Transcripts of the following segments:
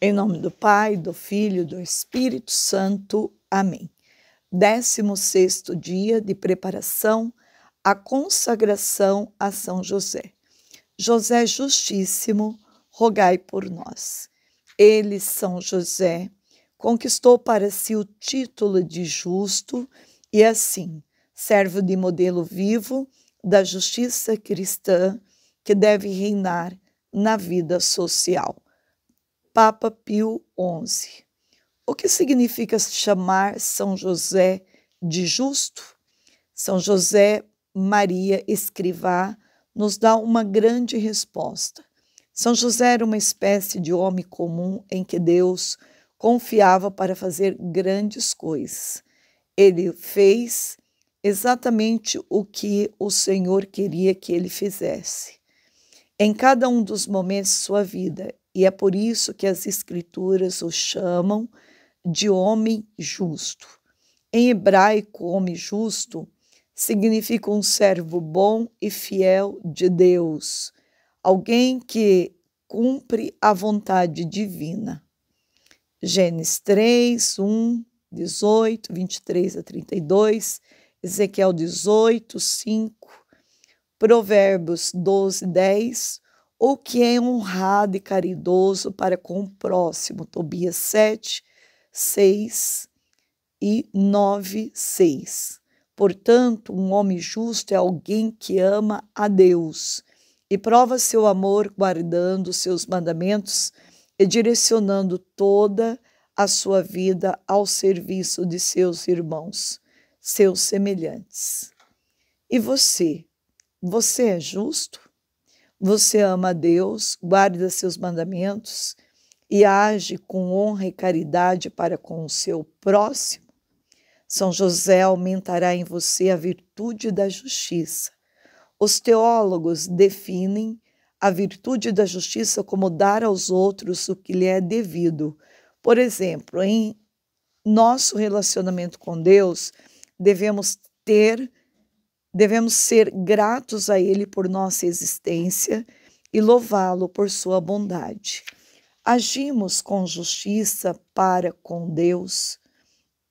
Em nome do Pai, do Filho, e do Espírito Santo. Amém. 16 dia de preparação à consagração a São José. José Justíssimo, rogai por nós. Ele, São José, conquistou para si o título de justo e, assim, serve de modelo vivo da justiça cristã que deve reinar na vida social. Papa Pio XI. O que significa chamar São José de justo? São José Maria Escrivá nos dá uma grande resposta. São José era uma espécie de homem comum em que Deus confiava para fazer grandes coisas. Ele fez exatamente o que o Senhor queria que ele fizesse. Em cada um dos momentos de sua vida, e é por isso que as Escrituras o chamam de homem justo. Em hebraico, homem justo significa um servo bom e fiel de Deus, alguém que cumpre a vontade divina. Gênesis 3, 1, 18, 23 a 32, Ezequiel 18, 5, Provérbios 12, 10, ou que é honrado e caridoso para com o próximo. Tobias 7, 6 e 9, 6. Portanto, um homem justo é alguém que ama a Deus e prova seu amor guardando seus mandamentos e direcionando toda a sua vida ao serviço de seus irmãos, seus semelhantes. E você? Você é justo? Você ama a Deus, guarda seus mandamentos e age com honra e caridade para com o seu próximo. São José aumentará em você a virtude da justiça. Os teólogos definem a virtude da justiça como dar aos outros o que lhe é devido. Por exemplo, em nosso relacionamento com Deus, devemos ter Devemos ser gratos a Ele por nossa existência e louvá-lo por sua bondade. Agimos com justiça para com Deus,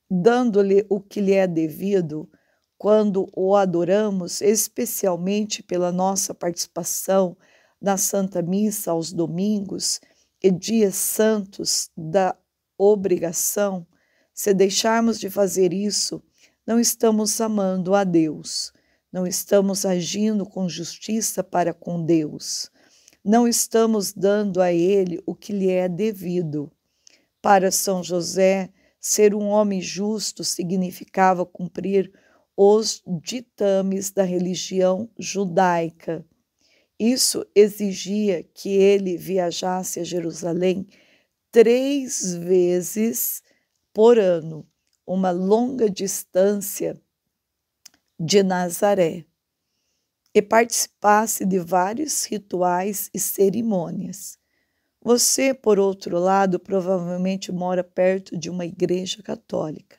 dando-lhe o que lhe é devido quando o adoramos, especialmente pela nossa participação na Santa Missa aos domingos e dias santos da obrigação, se deixarmos de fazer isso, não estamos amando a Deus não estamos agindo com justiça para com Deus, não estamos dando a Ele o que lhe é devido. Para São José, ser um homem justo significava cumprir os ditames da religião judaica. Isso exigia que ele viajasse a Jerusalém três vezes por ano, uma longa distância de Nazaré e participasse de vários rituais e cerimônias. Você, por outro lado, provavelmente mora perto de uma igreja católica.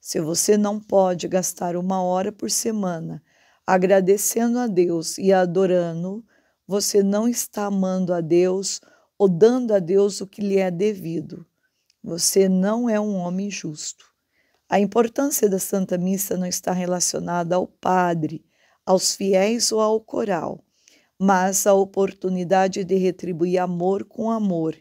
Se você não pode gastar uma hora por semana agradecendo a Deus e adorando, você não está amando a Deus ou dando a Deus o que lhe é devido. Você não é um homem justo. A importância da Santa Missa não está relacionada ao padre, aos fiéis ou ao coral, mas à oportunidade de retribuir amor com amor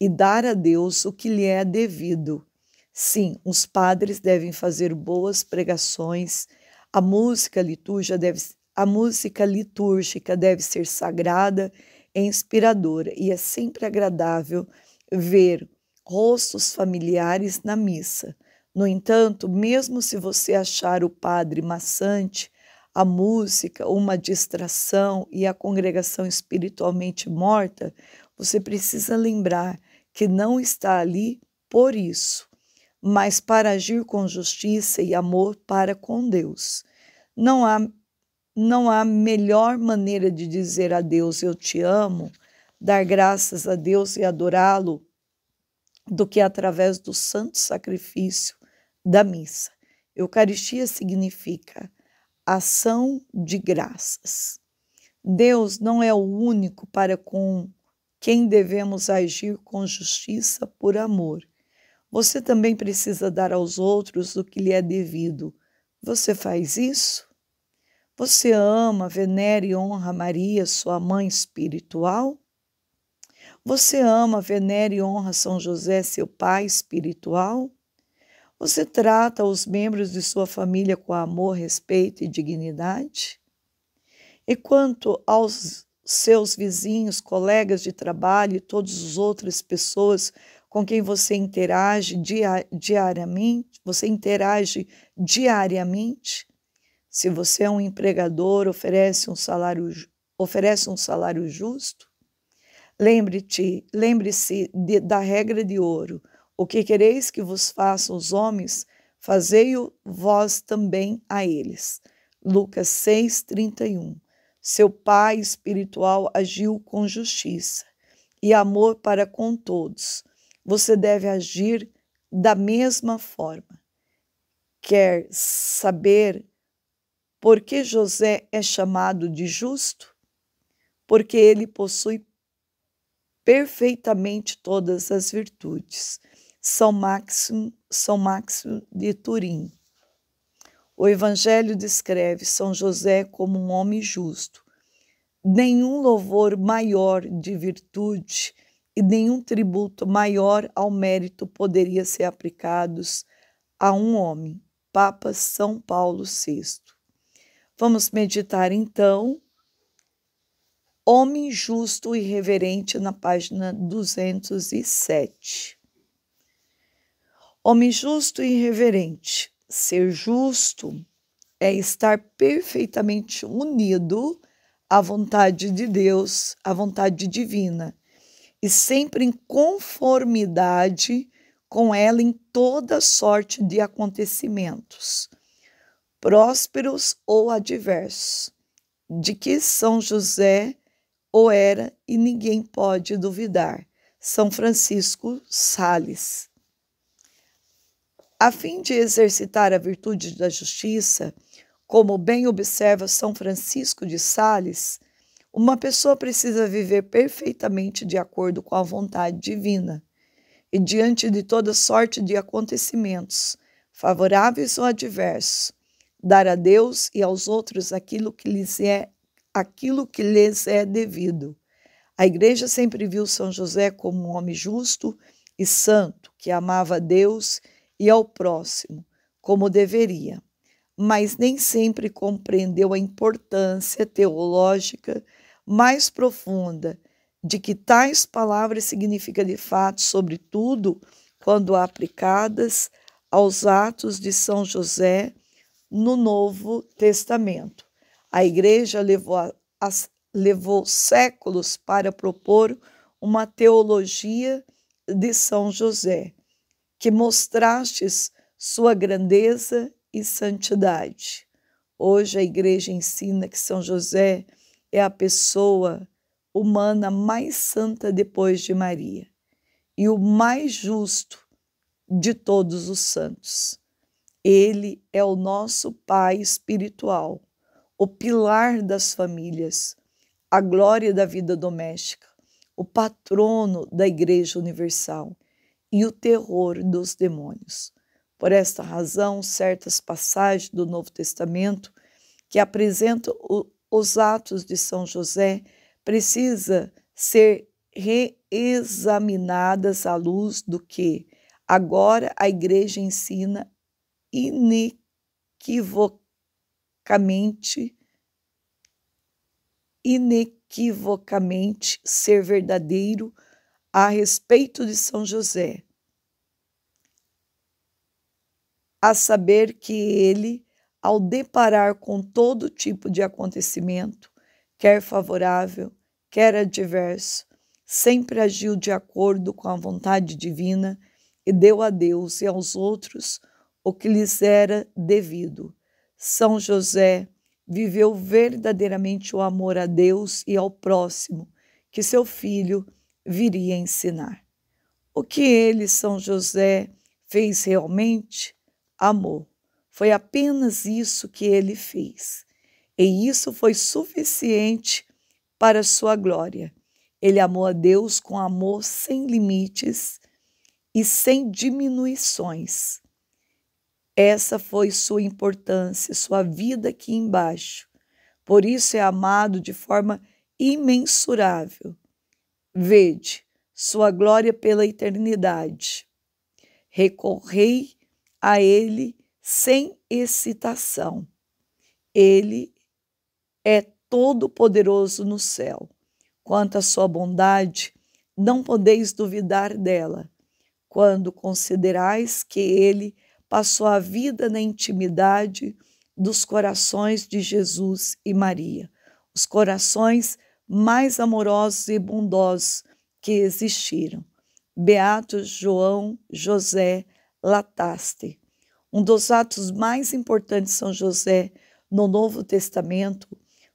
e dar a Deus o que lhe é devido. Sim, os padres devem fazer boas pregações, a música litúrgica deve, a música litúrgica deve ser sagrada e inspiradora, e é sempre agradável ver rostos familiares na missa no entanto, mesmo se você achar o padre maçante, a música uma distração e a congregação espiritualmente morta, você precisa lembrar que não está ali por isso, mas para agir com justiça e amor para com Deus. Não há não há melhor maneira de dizer a Deus eu te amo, dar graças a Deus e adorá-lo do que através do santo sacrifício da missa. Eucaristia significa ação de graças. Deus não é o único para com quem devemos agir com justiça por amor. Você também precisa dar aos outros o que lhe é devido. Você faz isso? Você ama, venera e honra Maria, sua mãe espiritual? Você ama, venera e honra São José, seu pai espiritual? Você trata os membros de sua família com amor, respeito e dignidade? E quanto aos seus vizinhos, colegas de trabalho e todas as outras pessoas com quem você interage diariamente, você interage diariamente? Se você é um empregador, oferece um salário, oferece um salário justo? Lembre-te, lembre-se da regra de ouro. O que quereis que vos façam os homens, fazei-o vós também a eles. Lucas 6, 31. Seu pai espiritual agiu com justiça e amor para com todos. Você deve agir da mesma forma. Quer saber por que José é chamado de justo? Porque ele possui perfeitamente todas as virtudes. São Máximo, São Máximo de Turim. O Evangelho descreve São José como um homem justo. Nenhum louvor maior de virtude e nenhum tributo maior ao mérito poderia ser aplicados a um homem. Papa São Paulo VI. Vamos meditar então Homem Justo e Reverente na página 207. Homem justo e irreverente. Ser justo é estar perfeitamente unido à vontade de Deus, à vontade divina, e sempre em conformidade com ela em toda sorte de acontecimentos, prósperos ou adversos, de que São José o era e ninguém pode duvidar. São Francisco Sales a fim de exercitar a virtude da justiça, como bem observa São Francisco de Sales, uma pessoa precisa viver perfeitamente de acordo com a vontade divina e diante de toda sorte de acontecimentos, favoráveis ou adversos, dar a Deus e aos outros aquilo que lhes é aquilo que lhes é devido. A igreja sempre viu São José como um homem justo e santo, que amava a Deus e e ao próximo, como deveria, mas nem sempre compreendeu a importância teológica mais profunda de que tais palavras significam de fato, sobretudo quando aplicadas aos atos de São José no Novo Testamento. A Igreja levou, a, levou séculos para propor uma teologia de São José que mostrastes sua grandeza e santidade. Hoje a igreja ensina que São José é a pessoa humana mais santa depois de Maria e o mais justo de todos os santos. Ele é o nosso Pai espiritual, o pilar das famílias, a glória da vida doméstica, o patrono da Igreja Universal e o terror dos demônios. Por esta razão, certas passagens do Novo Testamento que apresentam os atos de São José precisa ser reexaminadas à luz do que agora a igreja ensina inequivocamente inequivocamente ser verdadeiro a respeito de São José, a saber que ele, ao deparar com todo tipo de acontecimento, quer favorável, quer adverso, sempre agiu de acordo com a vontade divina e deu a Deus e aos outros o que lhes era devido. São José viveu verdadeiramente o amor a Deus e ao próximo que seu filho viria ensinar. O que ele, São José, fez realmente? Amor. Foi apenas isso que ele fez. E isso foi suficiente para sua glória. Ele amou a Deus com amor sem limites e sem diminuições. Essa foi sua importância, sua vida aqui embaixo. Por isso é amado de forma imensurável. Vede sua glória pela eternidade. Recorrei a Ele sem excitação. Ele é todo-poderoso no céu. Quanto à sua bondade, não podeis duvidar dela, quando considerais que ele passou a vida na intimidade dos corações de Jesus e Maria. Os corações mais amorosos e bondosos que existiram. Beatos João José Lataste. Um dos atos mais importantes de São José no Novo Testamento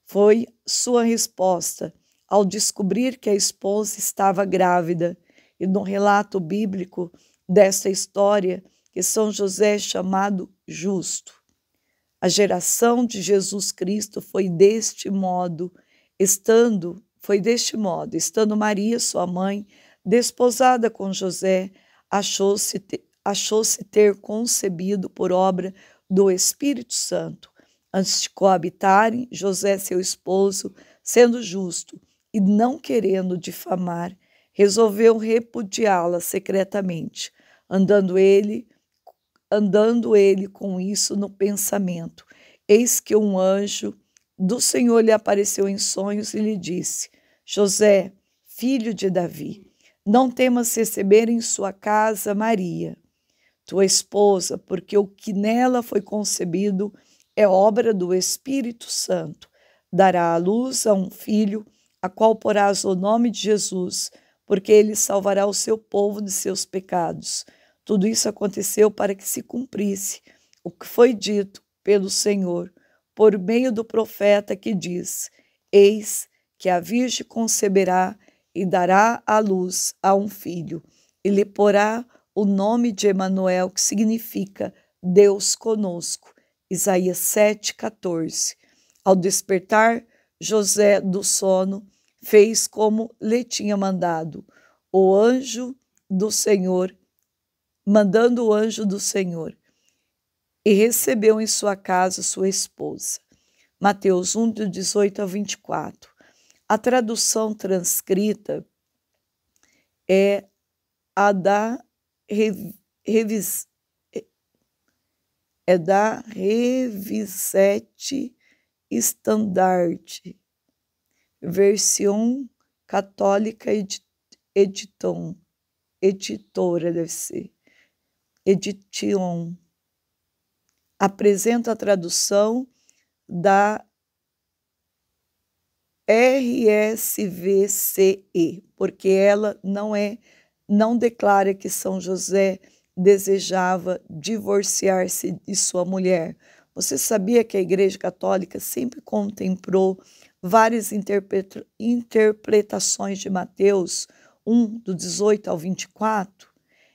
foi sua resposta ao descobrir que a esposa estava grávida. E no relato bíblico desta história, que São José é chamado justo. A geração de Jesus Cristo foi deste modo Estando, foi deste modo, estando Maria, sua mãe, desposada com José, achou-se te, achou ter concebido por obra do Espírito Santo. Antes de coabitarem, José, seu esposo, sendo justo e não querendo difamar, resolveu repudiá-la secretamente, andando ele, andando ele com isso no pensamento. Eis que um anjo do Senhor lhe apareceu em sonhos e lhe disse: José, filho de Davi, não temas receber em sua casa Maria, tua esposa, porque o que nela foi concebido é obra do Espírito Santo. Dará à luz a um filho, a qual porás o nome de Jesus, porque ele salvará o seu povo de seus pecados. Tudo isso aconteceu para que se cumprisse o que foi dito pelo Senhor por meio do profeta que diz: Eis que a Virgem conceberá e dará à luz a um filho, e lhe porá o nome de Emanuel, que significa Deus conosco. Isaías 7:14. Ao despertar José do sono, fez como lhe tinha mandado o anjo do Senhor, mandando o anjo do Senhor e recebeu em sua casa sua esposa. Mateus 1, do 18 ao 24. A tradução transcrita é a da, revis, é da Revisete Standard, versão católica editon, editora deve ser, edition apresento a tradução da RSVCE, porque ela não é não declara que São José desejava divorciar-se de sua mulher. Você sabia que a Igreja Católica sempre contemplou várias interpretações de Mateus 1, do 18 ao 24?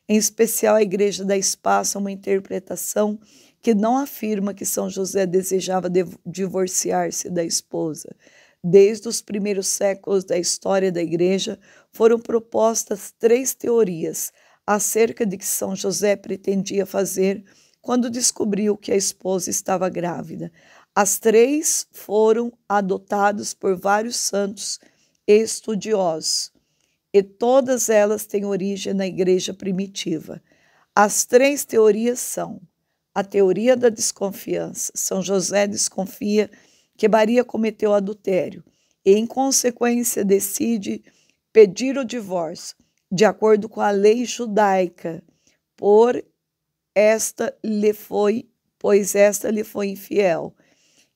Em especial, a Igreja da Espaço, uma interpretação que não afirma que São José desejava divorciar-se da esposa. Desde os primeiros séculos da história da Igreja, foram propostas três teorias acerca de que São José pretendia fazer quando descobriu que a esposa estava grávida. As três foram adotadas por vários santos estudiosos, e todas elas têm origem na Igreja primitiva. As três teorias são a teoria da desconfiança. São José desconfia que Maria cometeu adultério e, em consequência, decide pedir o divórcio, de acordo com a lei judaica, por esta lhe foi, pois esta lhe foi infiel.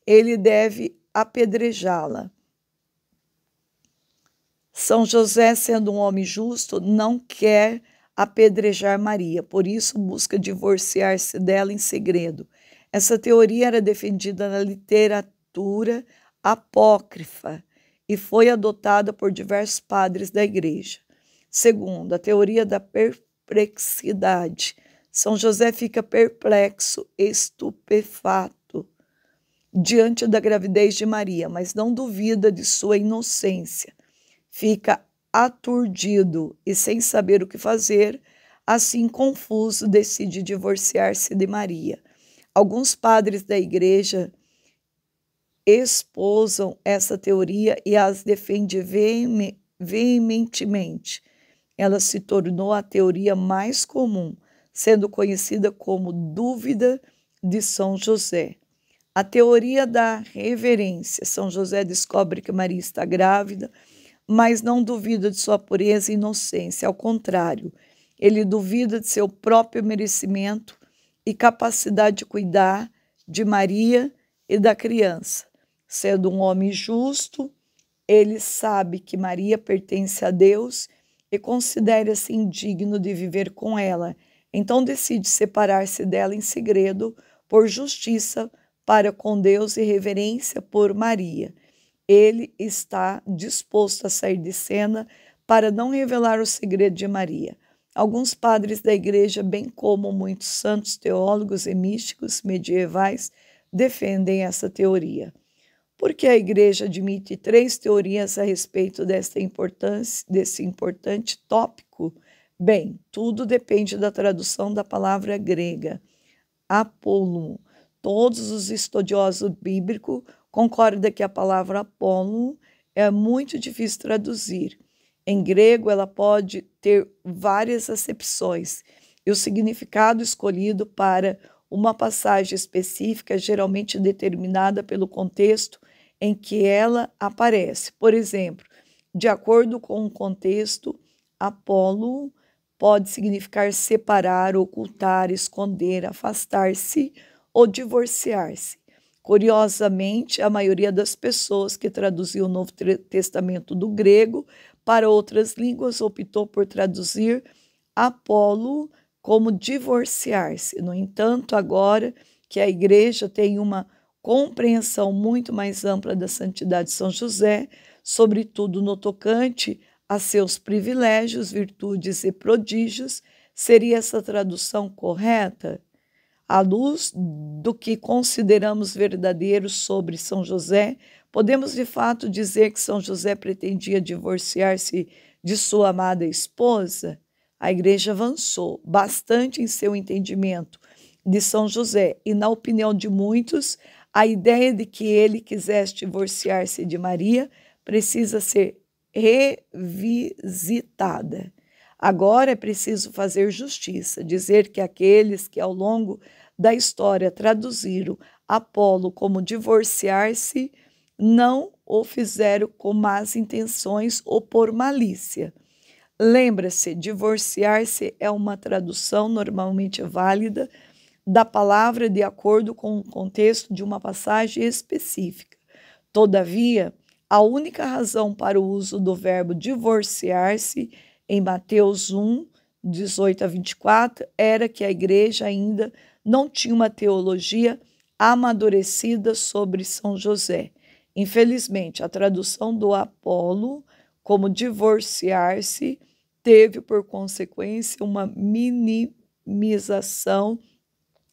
Ele deve apedrejá-la. São José, sendo um homem justo, não quer apedrejar Maria, por isso busca divorciar-se dela em segredo. Essa teoria era defendida na literatura apócrifa e foi adotada por diversos padres da Igreja. Segundo, a teoria da perplexidade. São José fica perplexo, estupefato diante da gravidez de Maria, mas não duvida de sua inocência. Fica aturdido e sem saber o que fazer, assim confuso, decide divorciar-se de Maria. Alguns padres da igreja exposam essa teoria e as defende veementemente. Ela se tornou a teoria mais comum, sendo conhecida como dúvida de São José. A teoria da reverência. São José descobre que Maria está grávida mas não duvida de sua pureza e inocência. Ao contrário, ele duvida de seu próprio merecimento e capacidade de cuidar de Maria e da criança. Sendo um homem justo, ele sabe que Maria pertence a Deus e considera-se indigno de viver com ela. Então decide separar-se dela em segredo por justiça para com Deus e reverência por Maria ele está disposto a sair de cena para não revelar o segredo de Maria. Alguns padres da igreja, bem como muitos santos teólogos e místicos medievais, defendem essa teoria. Porque a igreja admite três teorias a respeito desta importância, desse importante tópico? Bem, tudo depende da tradução da palavra grega apolum. Todos os estudiosos bíblicos Concorda que a palavra Apolo é muito difícil traduzir. Em grego, ela pode ter várias acepções, e o significado escolhido para uma passagem específica é geralmente determinada pelo contexto em que ela aparece. Por exemplo, de acordo com o contexto, Apolo pode significar separar, ocultar, esconder, afastar-se ou divorciar-se. Curiosamente, a maioria das pessoas que traduziu o Novo Testamento do grego para outras línguas optou por traduzir Apolo como divorciar-se. No entanto, agora que a igreja tem uma compreensão muito mais ampla da santidade de São José, sobretudo no tocante a seus privilégios, virtudes e prodígios, seria essa tradução correta? à luz do que consideramos verdadeiro sobre São José, podemos de fato dizer que São José pretendia divorciar-se de sua amada esposa? A igreja avançou bastante em seu entendimento de São José e, na opinião de muitos, a ideia de que ele quisesse divorciar-se de Maria precisa ser revisitada. Agora é preciso fazer justiça, dizer que aqueles que ao longo da história traduziram Apolo como divorciar-se não o fizeram com más intenções ou por malícia. Lembra-se, divorciar-se é uma tradução normalmente válida da palavra de acordo com o contexto de uma passagem específica. Todavia, a única razão para o uso do verbo divorciar-se é em Mateus 1, 18 a 24, era que a igreja ainda não tinha uma teologia amadurecida sobre São José. Infelizmente, a tradução do Apolo como divorciar-se teve por consequência uma minimização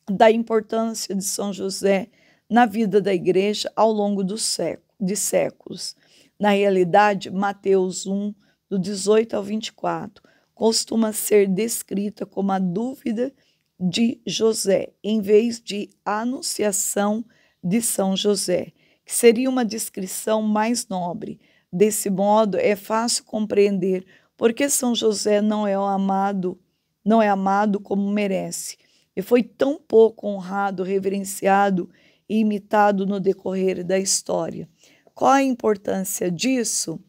da importância de São José na vida da igreja ao longo do século, de séculos. Na realidade, Mateus 1, do 18 ao 24, costuma ser descrita como a dúvida de José, em vez de a anunciação de São José, que seria uma descrição mais nobre. Desse modo, é fácil compreender por que São José não é amado, não é amado como merece, e foi tão pouco honrado, reverenciado e imitado no decorrer da história. Qual a importância disso?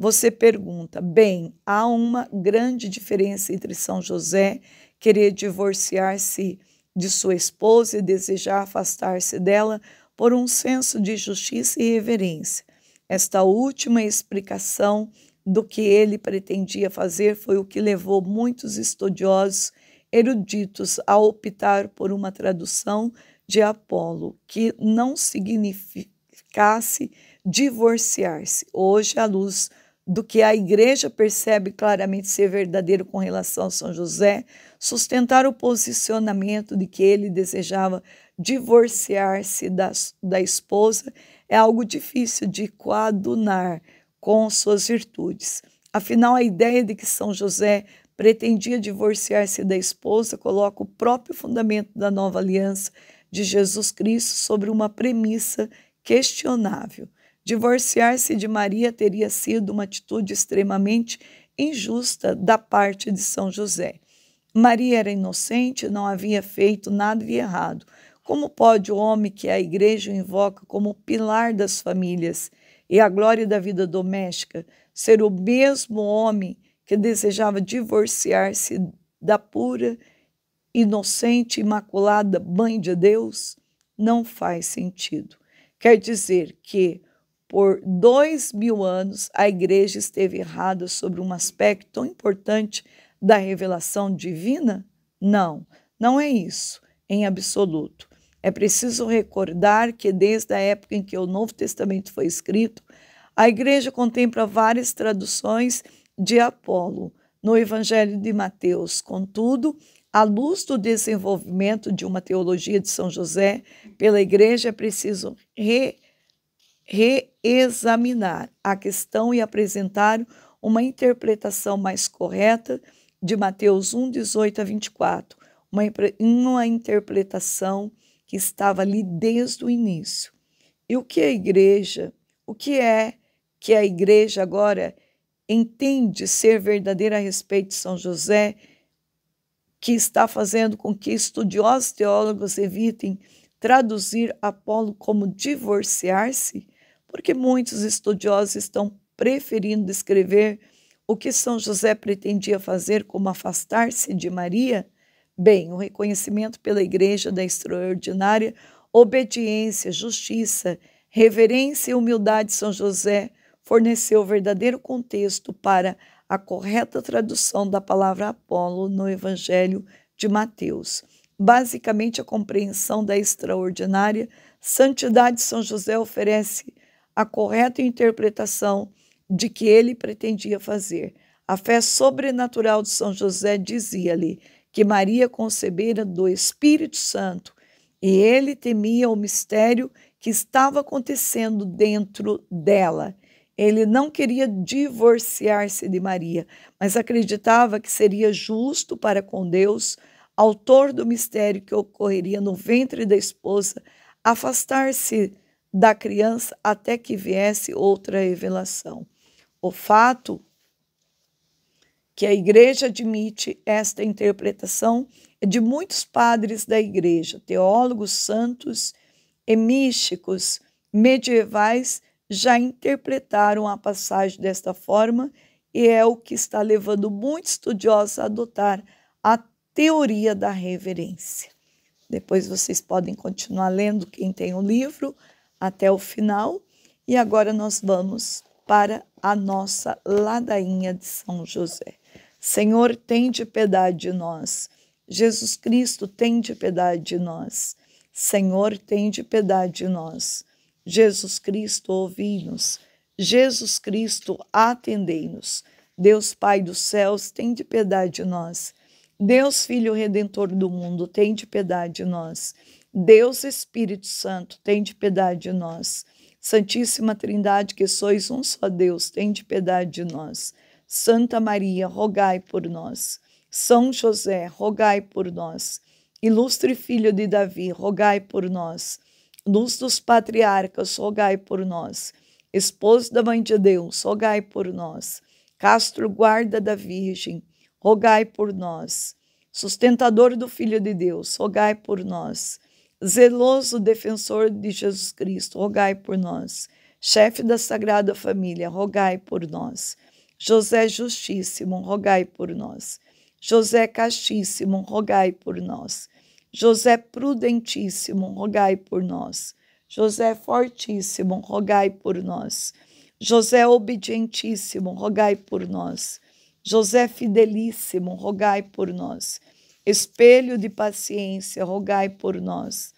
você pergunta: bem, há uma grande diferença entre São José querer divorciar-se de sua esposa e desejar afastar-se dela por um senso de justiça e reverência. Esta última explicação do que ele pretendia fazer foi o que levou muitos estudiosos eruditos a optar por uma tradução de Apolo, que não significasse divorciar-se. Hoje, à luz do que a igreja percebe claramente ser verdadeiro com relação a São José, sustentar o posicionamento de que ele desejava divorciar-se da, da esposa é algo difícil de coadunar com suas virtudes. Afinal, a ideia de que São José pretendia divorciar-se da esposa coloca o próprio fundamento da nova aliança de Jesus Cristo sobre uma premissa questionável. Divorciar-se de Maria teria sido uma atitude extremamente injusta da parte de São José. Maria era inocente, não havia feito nada de errado. Como pode o homem que a igreja invoca como pilar das famílias e a glória da vida doméstica ser o mesmo homem que desejava divorciar-se da pura, inocente, imaculada Mãe de Deus? Não faz sentido. Quer dizer que por dois mil anos, a igreja esteve errada sobre um aspecto tão importante da revelação divina? Não, não é isso, em absoluto. É preciso recordar que, desde a época em que o Novo Testamento foi escrito, a igreja contempla várias traduções de Apolo no Evangelho de Mateus. Contudo, à luz do desenvolvimento de uma teologia de São José pela igreja, é preciso re reexaminar a questão e apresentar uma interpretação mais correta de Mateus 1, 18 a 24, uma, uma interpretação que estava ali desde o início. E o que a igreja? O que é que a igreja agora entende ser verdadeira a respeito de São José, que está fazendo com que estudiosos teólogos evitem traduzir Apolo como divorciar-se? porque muitos estudiosos estão preferindo escrever o que São José pretendia fazer como afastar-se de Maria? Bem, o reconhecimento pela Igreja da extraordinária obediência, justiça, reverência e humildade de São José forneceu o verdadeiro contexto para a correta tradução da palavra Apolo no Evangelho de Mateus. Basicamente, a compreensão da extraordinária santidade de São José oferece a correta interpretação de que ele pretendia fazer. A fé sobrenatural de São José dizia-lhe que Maria concebera do Espírito Santo e ele temia o mistério que estava acontecendo dentro dela. Ele não queria divorciar-se de Maria, mas acreditava que seria justo para com Deus, autor do mistério que ocorreria no ventre da esposa, afastar-se da criança até que viesse outra revelação. O fato que a igreja admite esta interpretação é de muitos padres da igreja, teólogos santos e místicos medievais já interpretaram a passagem desta forma e é o que está levando muitos estudiosos a adotar a teoria da reverência. Depois vocês podem continuar lendo quem tem o livro até o final e agora nós vamos para a nossa ladainha de São José. Senhor, de piedade de nós. Jesus Cristo, de piedade de nós. Senhor, de piedade de nós. Jesus Cristo, ouvi-nos. Jesus Cristo, atendei-nos. Deus Pai dos céus, de piedade de nós. Deus Filho Redentor do mundo, de piedade de nós. Deus Espírito Santo, tem de piedade de nós. Santíssima Trindade, que sois um só Deus, tem de piedade de nós. Santa Maria, rogai por nós. São José, rogai por nós. Ilustre Filho de Davi, rogai por nós. Luz dos Patriarcas, rogai por nós. Esposo da Mãe de Deus, rogai por nós. Castro Guarda da Virgem, rogai por nós. Sustentador do Filho de Deus, rogai por nós zeloso defensor de Jesus Cristo, rogai por nós. Chefe da Sagrada Família, rogai por nós. José Justíssimo, rogai por nós. José Castíssimo, rogai por nós. José Prudentíssimo, rogai por nós. José Fortíssimo, rogai por nós. José Obedientíssimo, rogai por nós. José Fidelíssimo, rogai por nós. Espelho de paciência, rogai por nós.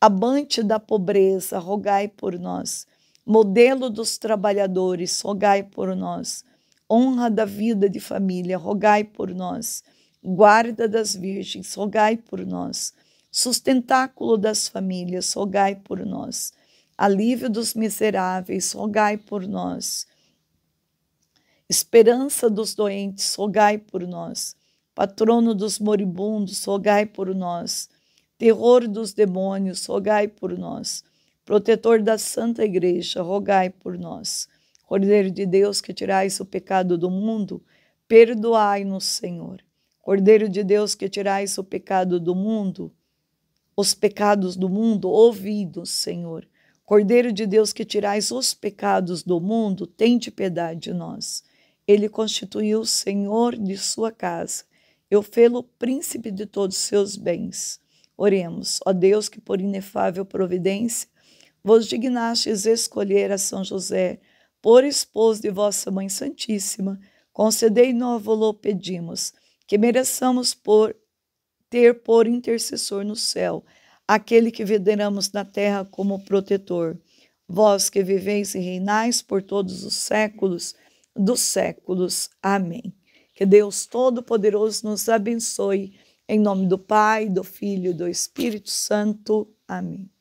Abante da pobreza, rogai por nós. Modelo dos trabalhadores, rogai por nós. Honra da vida de família, rogai por nós. Guarda das virgens, rogai por nós. Sustentáculo das famílias, rogai por nós. Alívio dos miseráveis, rogai por nós. Esperança dos doentes, rogai por nós patrono dos moribundos, rogai por nós. Terror dos demônios, rogai por nós. Protetor da Santa Igreja, rogai por nós. Cordeiro de Deus, que tirais o pecado do mundo, perdoai-nos, Senhor. Cordeiro de Deus, que tirais o pecado do mundo, os pecados do mundo, ouvidos, Senhor. Cordeiro de Deus, que tirais os pecados do mundo, tente piedade de nós. Ele constituiu o Senhor de sua casa eu fê-lo príncipe de todos seus bens. Oremos, ó Deus, que por inefável providência vos dignastes escolher a São José, por esposo de vossa Mãe Santíssima, concedei novo pedimos, que mereçamos por ter por intercessor no céu aquele que veneramos na terra como protetor. Vós que viveis e reinais por todos os séculos dos séculos. Amém. Que Deus Todo-Poderoso nos abençoe. Em nome do Pai, do Filho e do Espírito Santo. Amém.